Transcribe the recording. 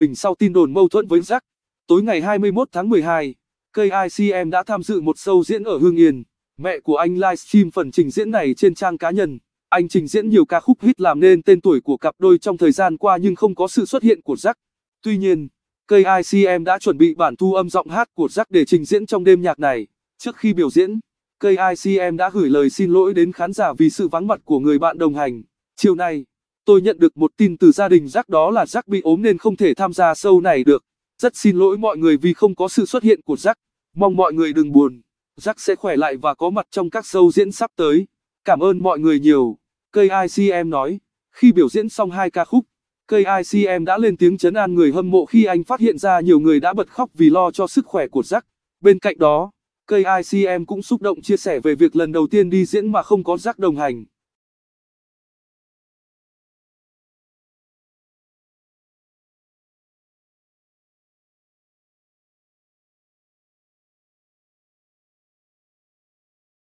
Bình sau tin đồn mâu thuẫn với Jack. Tối ngày 21 tháng 12, KICM đã tham dự một show diễn ở Hương Yên. Mẹ của anh livestream phần trình diễn này trên trang cá nhân. Anh trình diễn nhiều ca khúc hit làm nên tên tuổi của cặp đôi trong thời gian qua nhưng không có sự xuất hiện của Jack. Tuy nhiên, KICM đã chuẩn bị bản thu âm giọng hát của Jack để trình diễn trong đêm nhạc này. Trước khi biểu diễn, KICM đã gửi lời xin lỗi đến khán giả vì sự vắng mặt của người bạn đồng hành. Chiều nay, Tôi nhận được một tin từ gia đình Jack đó là Jack bị ốm nên không thể tham gia show này được. Rất xin lỗi mọi người vì không có sự xuất hiện của Jack. Mong mọi người đừng buồn. Jack sẽ khỏe lại và có mặt trong các show diễn sắp tới. Cảm ơn mọi người nhiều. KICM nói, khi biểu diễn xong hai ca khúc, KICM đã lên tiếng chấn an người hâm mộ khi anh phát hiện ra nhiều người đã bật khóc vì lo cho sức khỏe của Jack. Bên cạnh đó, KICM cũng xúc động chia sẻ về việc lần đầu tiên đi diễn mà không có Jack đồng hành.